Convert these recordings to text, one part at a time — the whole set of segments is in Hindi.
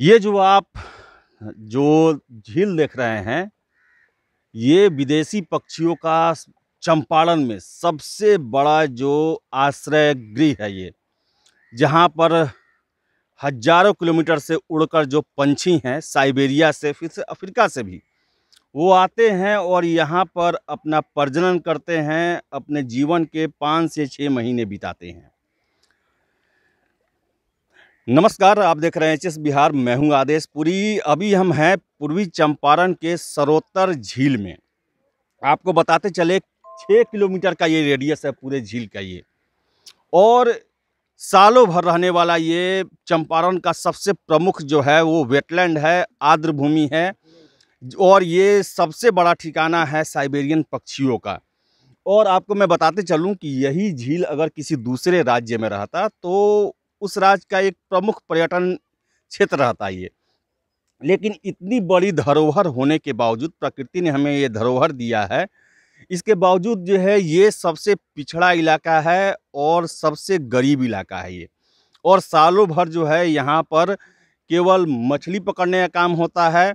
ये जो आप जो झील देख रहे हैं ये विदेशी पक्षियों का चंपारण में सबसे बड़ा जो आश्रय गृह है ये जहाँ पर हजारों किलोमीटर से उड़कर जो पंछी हैं साइबेरिया से फिर से अफ्रीका से भी वो आते हैं और यहाँ पर अपना प्रजनन करते हैं अपने जीवन के पाँच से छः महीने बिताते हैं नमस्कार आप देख रहे हैं एच बिहार मैं हूं आदेश पूरी अभी हम हैं पूर्वी चंपारण के सरोतर झील में आपको बताते चले छः किलोमीटर का ये रेडियस है पूरे झील का ये और सालों भर रहने वाला ये चंपारण का सबसे प्रमुख जो है वो वेटलैंड है आर्द्र भूमि है और ये सबसे बड़ा ठिकाना है साइबेरियन पक्षियों का और आपको मैं बताते चलूं कि यही झील अगर किसी दूसरे राज्य में रहता तो उस राज्य का एक प्रमुख पर्यटन क्षेत्र रहता है ये लेकिन इतनी बड़ी धरोहर होने के बावजूद प्रकृति ने हमें ये धरोहर दिया है इसके बावजूद जो है ये सबसे पिछड़ा इलाका है और सबसे गरीब इलाका है ये और सालों भर जो है यहाँ पर केवल मछली पकड़ने का काम होता है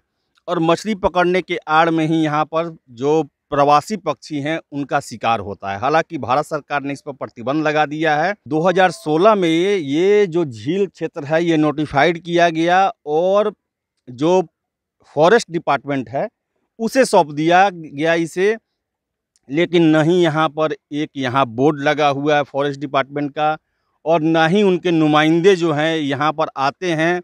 और मछली पकड़ने के आड़ में ही यहाँ पर जो प्रवासी पक्षी हैं उनका शिकार होता है हालांकि भारत सरकार ने इस पर प्रतिबंध लगा दिया है 2016 में ये जो झील क्षेत्र है ये नोटिफाइड किया गया और जो फॉरेस्ट डिपार्टमेंट है उसे सौंप दिया गया इसे लेकिन नहीं यहाँ पर एक यहाँ बोर्ड लगा हुआ है फॉरेस्ट डिपार्टमेंट का और ना ही उनके नुमाइंदे जो हैं यहाँ पर आते हैं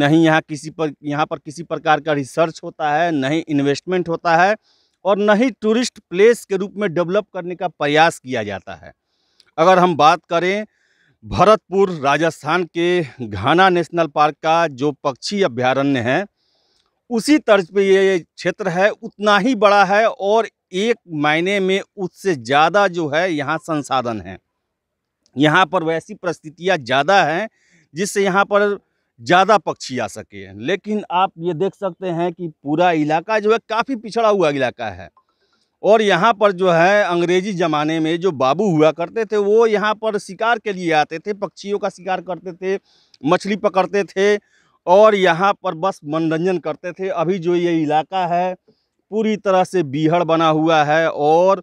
नहीं यहाँ किसी पर यहाँ पर किसी प्रकार का रिसर्च होता है नहीं इन्वेस्टमेंट होता है और न ही टूरिस्ट प्लेस के रूप में डेवलप करने का प्रयास किया जाता है अगर हम बात करें भरतपुर राजस्थान के घाना नेशनल पार्क का जो पक्षी अभ्यारण्य है उसी तर्ज पे ये क्षेत्र है उतना ही बड़ा है और एक मायने में उससे ज़्यादा जो है यहाँ संसाधन है यहाँ पर वैसी परिस्थितियाँ ज़्यादा हैं जिससे यहाँ पर ज़्यादा पक्षी आ सके लेकिन आप ये देख सकते हैं कि पूरा इलाका जो है काफ़ी पिछड़ा हुआ इलाका है और यहाँ पर जो है अंग्रेजी ज़माने में जो बाबू हुआ करते थे वो यहाँ पर शिकार के लिए आते थे पक्षियों का शिकार करते थे मछली पकड़ते थे और यहाँ पर बस मनोरंजन करते थे अभी जो ये इलाका है पूरी तरह से बीहड़ बना हुआ है और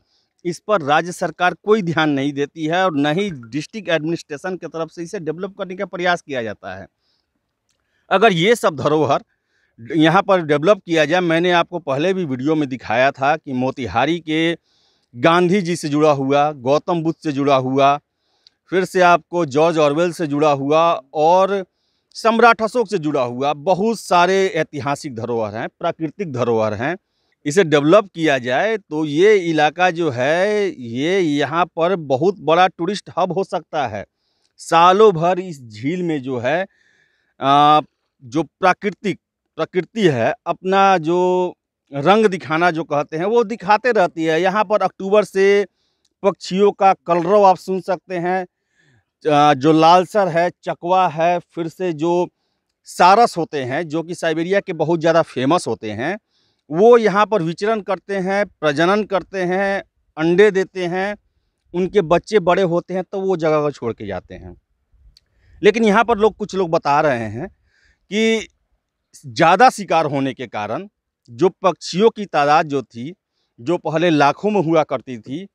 इस पर राज्य सरकार कोई ध्यान नहीं देती है और न ही डिस्ट्रिक्ट एडमिनिस्ट्रेशन की तरफ से इसे डेवलप करने का प्रयास किया जाता है अगर ये सब धरोहर यहाँ पर डेवलप किया जाए मैंने आपको पहले भी वीडियो में दिखाया था कि मोतिहारी के गांधी जी से जुड़ा हुआ गौतम बुद्ध से जुड़ा हुआ फिर से आपको जॉर्ज ऑरवेल से जुड़ा हुआ और सम्राट अशोक से जुड़ा हुआ बहुत सारे ऐतिहासिक धरोहर हैं प्राकृतिक धरोहर हैं इसे डेवलप किया जाए तो ये इलाका जो है ये यहाँ पर बहुत बड़ा टूरिस्ट हब हो सकता है सालों भर इस झील में जो है जो प्राकृतिक प्रकृति है अपना जो रंग दिखाना जो कहते हैं वो दिखाते रहती है यहाँ पर अक्टूबर से पक्षियों का कलरव आप सुन सकते हैं जो लालसर है चकवा है फिर से जो सारस होते हैं जो कि साइबेरिया के बहुत ज़्यादा फेमस होते हैं वो यहाँ पर विचरण करते हैं प्रजनन करते हैं अंडे देते हैं उनके बच्चे बड़े होते हैं तो वो जगह को छोड़ के जाते हैं लेकिन यहाँ पर लोग कुछ लोग बता रहे हैं कि ज़्यादा शिकार होने के कारण जो पक्षियों की तादाद जो थी जो पहले लाखों में हुआ करती थी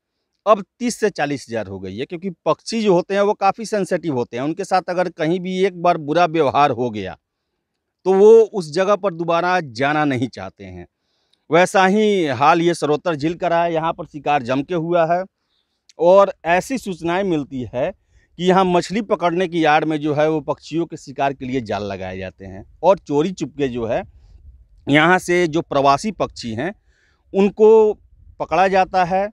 अब तीस से चालीस हज़ार हो गई है क्योंकि पक्षी जो होते हैं वो काफ़ी सेंसेटिव होते हैं उनके साथ अगर कहीं भी एक बार बुरा व्यवहार हो गया तो वो उस जगह पर दोबारा जाना नहीं चाहते हैं वैसा ही हाल ये सरोतर झील का रहा है यहाँ पर शिकार जम के हुआ है और ऐसी सूचनाएं मिलती है कि यहाँ मछली पकड़ने की यार्ड में जो है वो पक्षियों के शिकार के लिए जाल लगाए जाते हैं और चोरी चुपके जो है यहाँ से जो प्रवासी पक्षी हैं उनको पकड़ा जाता है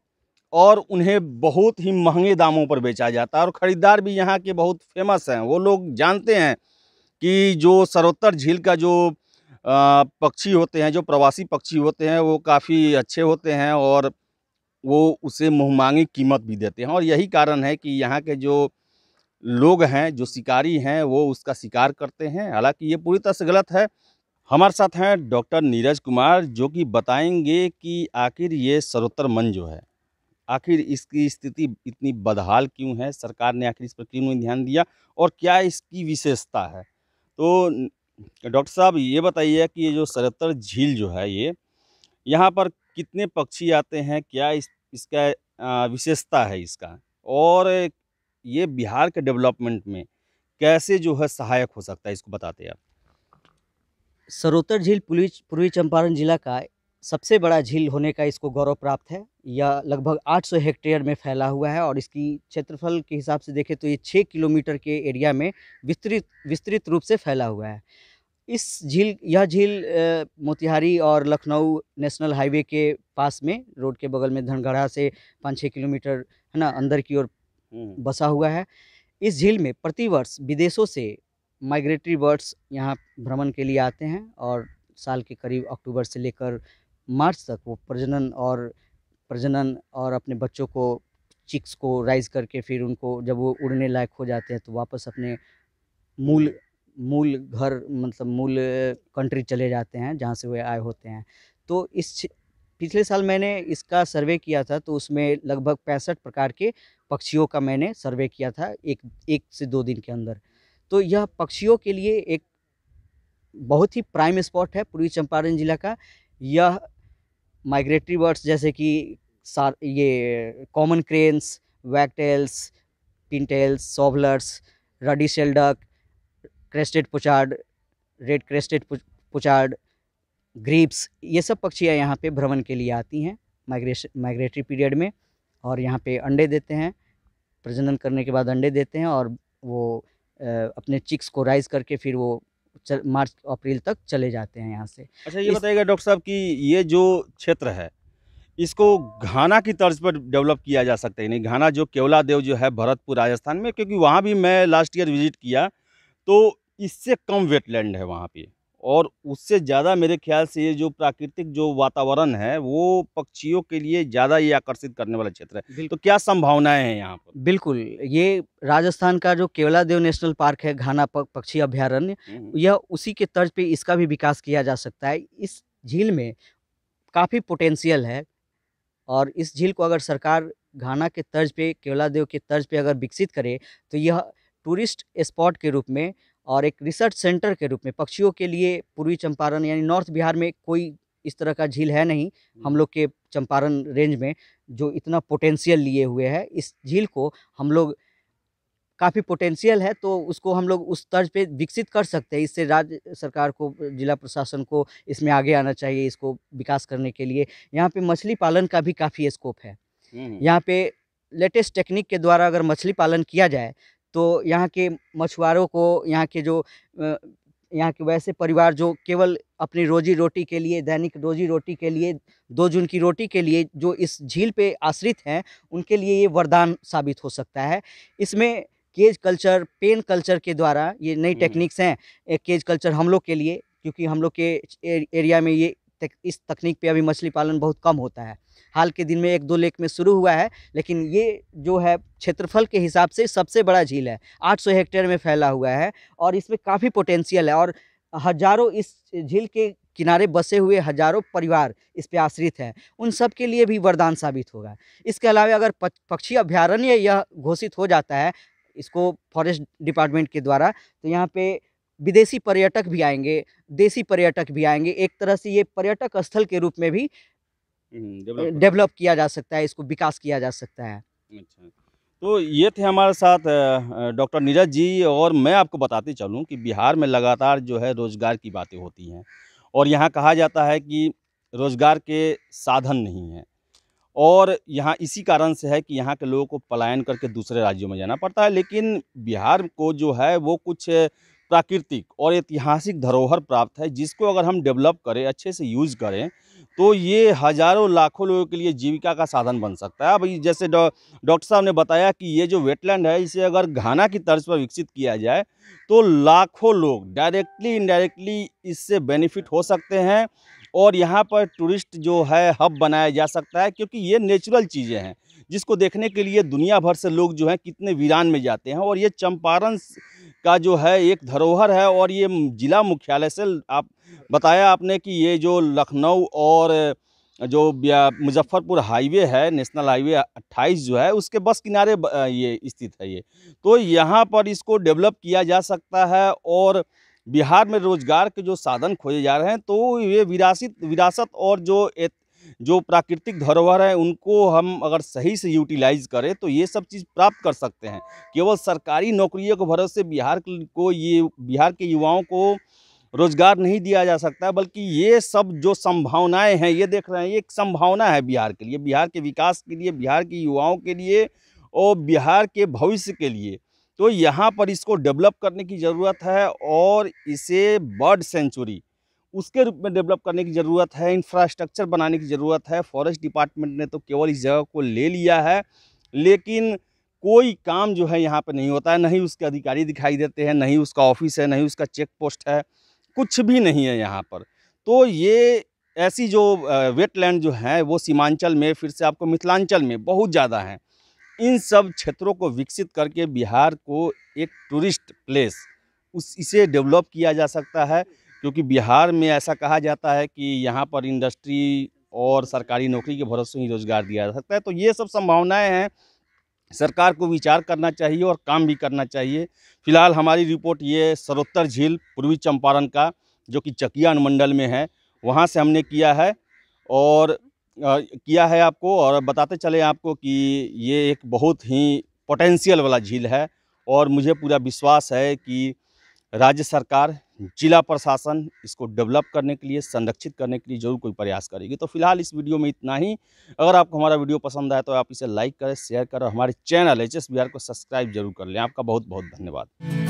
और उन्हें बहुत ही महंगे दामों पर बेचा जाता है और ख़रीदार भी यहाँ के बहुत फेमस हैं वो लोग जानते हैं कि जो सरोत्तर झील का जो पक्षी होते हैं जो प्रवासी पक्षी होते हैं वो काफ़ी अच्छे होते हैं और वो उसे मुँह मांगी कीमत भी देते हैं और यही कारण है कि यहाँ के जो लोग हैं जो शिकारी हैं वो उसका शिकार करते हैं हालांकि ये पूरी तरह से गलत है हमारे साथ हैं डॉक्टर नीरज कुमार जो कि बताएंगे कि आखिर ये सर्वोत्तर मन जो है आखिर इसकी स्थिति इतनी बदहाल क्यों है सरकार ने आखिर इस पर क्यों नहीं ध्यान दिया और क्या इसकी विशेषता है तो डॉक्टर साहब ये बताइए कि ये जो सरहत्तर झील जो है ये यहाँ पर कितने पक्षी आते हैं क्या इस, इसका विशेषता है इसका और ये बिहार के डेवलपमेंट में कैसे जो है सहायक हो सकता है इसको बताते हैं आप सरोतर झील पूर्वी चंपारण जिला का सबसे बड़ा झील होने का इसको गौरव प्राप्त है यह लगभग 800 हेक्टेयर में फैला हुआ है और इसकी क्षेत्रफल के हिसाब से देखें तो ये 6 किलोमीटर के एरिया में विस्तृत विस्तृत रूप से फैला हुआ है इस झील यह झील मोतिहारी और लखनऊ नेशनल हाईवे के पास में रोड के बगल में धनगढ़ा से पाँच छः किलोमीटर है ना अंदर की ओर हम्म। बसा हुआ है इस झील में प्रतिवर्ष विदेशों से माइग्रेटरी बर्ड्स यहाँ भ्रमण के लिए आते हैं और साल के करीब अक्टूबर से लेकर मार्च तक वो प्रजनन और प्रजनन और अपने बच्चों को चिक्स को राइज करके फिर उनको जब वो उड़ने लायक हो जाते हैं तो वापस अपने मूल मूल घर मतलब मूल कंट्री चले जाते हैं जहाँ से वे आए होते हैं तो इस पिछले साल मैंने इसका सर्वे किया था तो उसमें लगभग पैंसठ प्रकार के पक्षियों का मैंने सर्वे किया था एक एक से दो दिन के अंदर तो यह पक्षियों के लिए एक बहुत ही प्राइम स्पॉट है पूर्वी चंपारण जिला का यह माइग्रेटरी बर्ड्स जैसे कि सार ये common cranes wagtails pintails shovelers ruddy shelduck crested pochard red crested pochard grebes ये सब पक्षियाँ यहाँ पे भ्रमण के लिए आती हैं माइग्रेशन माइग्रेटरी पीरियड में और यहाँ पे अंडे देते हैं प्रजनन करने के बाद अंडे देते हैं और वो अपने चिक्स को राइज करके फिर वो चल, मार्च अप्रैल तक चले जाते हैं यहाँ से अच्छा ये बताइएगा डॉक्टर साहब कि ये जो क्षेत्र है इसको घाना की तर्ज पर डेवलप किया जा सकता है नहीं घाना जो केवला देव जो है भरतपुर राजस्थान में क्योंकि वहाँ भी मैं लास्ट ईयर विजिट किया तो इससे कम वेटलैंड है वहाँ पे और उससे ज़्यादा मेरे ख्याल से ये जो प्राकृतिक जो वातावरण है वो पक्षियों के लिए ज़्यादा ये आकर्षित करने वाला क्षेत्र है तो क्या संभावनाएं हैं यहाँ पर बिल्कुल ये राजस्थान का जो केवला देव नेशनल पार्क है घाना पक्षी अभ्यारण्य यह उसी के तर्ज पे इसका भी विकास किया जा सकता है इस झील में काफ़ी पोटेंशियल है और इस झील को अगर सरकार घाना के तर्ज पर केवला देव के तर्ज पर अगर विकसित करे तो यह टूरिस्ट स्पॉट के रूप में और एक रिसर्च सेंटर के रूप में पक्षियों के लिए पूर्वी चंपारण यानी नॉर्थ बिहार में कोई इस तरह का झील है नहीं हम हम्म। लोग के चंपारण रेंज में जो इतना पोटेंशियल लिए हुए है इस झील को हम लोग काफ़ी पोटेंशियल है तो उसको हम लोग उस तर्ज पे विकसित कर सकते हैं इससे राज्य सरकार को जिला प्रशासन को इसमें आगे आना चाहिए इसको विकास करने के लिए यहाँ पे मछली पालन का भी काफ़ी स्कोप है हम्म, हम्म। यहाँ पे लेटेस्ट टेक्निक के द्वारा अगर मछली पालन किया जाए तो यहाँ के मछुआरों को यहाँ के जो यहाँ के वैसे परिवार जो केवल अपनी रोजी रोटी के लिए दैनिक रोजी रोटी के लिए दो जून की रोटी के लिए जो इस झील पे आश्रित हैं उनके लिए ये वरदान साबित हो सकता है इसमें केज कल्चर पेन कल्चर के द्वारा ये नई टेक्निक्स हैं केज कल्चर हम लोग के लिए क्योंकि हम लोग के एरिया में ये इस तकनीक पे अभी मछली पालन बहुत कम होता है हाल के दिन में एक दो लेक में शुरू हुआ है लेकिन ये जो है क्षेत्रफल के हिसाब से सबसे बड़ा झील है 800 हेक्टेयर में फैला हुआ है और इसमें काफ़ी पोटेंशियल है और हजारों इस झील के किनारे बसे हुए हजारों परिवार इस पर आश्रित हैं उन सब के लिए भी वरदान साबित होगा इसके अलावा अगर पक्षी अभ्यारण्य यह घोषित हो जाता है इसको फॉरेस्ट डिपार्टमेंट के द्वारा तो यहाँ पे विदेशी पर्यटक भी आएंगे देसी पर्यटक भी आएंगे एक तरह से ये पर्यटक स्थल के रूप में भी हम्म, डेवलप किया जा सकता है इसको विकास किया जा सकता है अच्छा तो ये थे हमारे साथ डॉक्टर नीरज जी और मैं आपको बताते चलूँ कि बिहार में लगातार जो है रोज़गार की बातें होती हैं और यहाँ कहा जाता है कि रोज़गार के साधन नहीं हैं और यहाँ इसी कारण से है कि यहाँ के लोगों को पलायन करके दूसरे राज्यों में जाना पड़ता है लेकिन बिहार को जो है वो कुछ प्राकृतिक और ऐतिहासिक धरोहर प्राप्त है जिसको अगर हम डेवलप करें अच्छे से यूज़ करें तो ये हज़ारों लाखों लोगों के लिए जीविका का साधन बन सकता है अब जैसे डॉक्टर डौ, साहब ने बताया कि ये जो वेटलैंड है इसे अगर घाना की तर्ज पर विकसित किया जाए तो लाखों लोग डायरेक्टली इनडायरेक्टली इससे बेनिफिट हो सकते हैं और यहाँ पर टूरिस्ट जो है हब बनाया जा सकता है क्योंकि ये नेचुरल चीज़ें हैं जिसको देखने के लिए दुनिया भर से लोग जो हैं कितने वीरान में जाते हैं और ये चंपारण का जो है एक धरोहर है और ये ज़िला मुख्यालय से आप बताया आपने कि ये जो लखनऊ और जो मुजफ्फरपुर हाईवे है नेशनल हाईवे 28 जो है उसके बस किनारे ये स्थित है ये तो यहाँ पर इसको डेवलप किया जा सकता है और बिहार में रोज़गार के जो साधन खोजे जा रहे हैं तो ये विरासत विरासत और जो जो प्राकृतिक धरोहर है उनको हम अगर सही से यूटिलाइज करें तो ये सब चीज़ प्राप्त कर सकते हैं केवल सरकारी नौकरियों के भरोसे बिहार को ये बिहार के युवाओं को रोजगार नहीं दिया जा सकता बल्कि ये सब जो संभावनाएं हैं ये देख रहे हैं ये एक संभावना है बिहार के लिए बिहार के विकास के लिए बिहार के युवाओं के लिए और बिहार के भविष्य के लिए तो यहाँ पर इसको डेवलप करने की ज़रूरत है और इसे बर्ड सेंचुरी उसके रूप में डेवलप करने की ज़रूरत है इंफ्रास्ट्रक्चर बनाने की ज़रूरत है फॉरेस्ट डिपार्टमेंट ने तो केवल इस जगह को ले लिया है लेकिन कोई काम जो है यहाँ पर नहीं होता है नहीं उसके अधिकारी दिखाई देते हैं नहीं उसका ऑफिस है नहीं उसका चेक पोस्ट है कुछ भी नहीं है यहाँ पर तो ये ऐसी जो वेटलैंड जो है वो सीमांचल में फिर से आपको मिथिलांचल में बहुत ज़्यादा हैं इन सब क्षेत्रों को विकसित करके बिहार को एक टूरिस्ट प्लेस उस इसे डेवलप किया जा सकता है क्योंकि बिहार में ऐसा कहा जाता है कि यहाँ पर इंडस्ट्री और सरकारी नौकरी के भरोसे ही रोज़गार दिया जा सकता है तो ये सब संभावनाएं हैं सरकार को विचार करना चाहिए और काम भी करना चाहिए फिलहाल हमारी रिपोर्ट ये सरोत्तर झील पूर्वी चंपारण का जो कि चकिया अनुमंडल में है वहाँ से हमने किया है और आ, किया है आपको और बताते चले आपको कि ये एक बहुत ही पोटेंशियल वाला झील है और मुझे पूरा विश्वास है कि राज्य सरकार जिला प्रशासन इसको डेवलप करने के लिए संरक्षित करने के लिए जरूर कोई प्रयास करेगी तो फिलहाल इस वीडियो में इतना ही अगर आपको हमारा वीडियो पसंद आए तो आप इसे लाइक करें शेयर करें और हमारे चैनल एच एस को सब्सक्राइब जरूर कर लें आपका बहुत बहुत धन्यवाद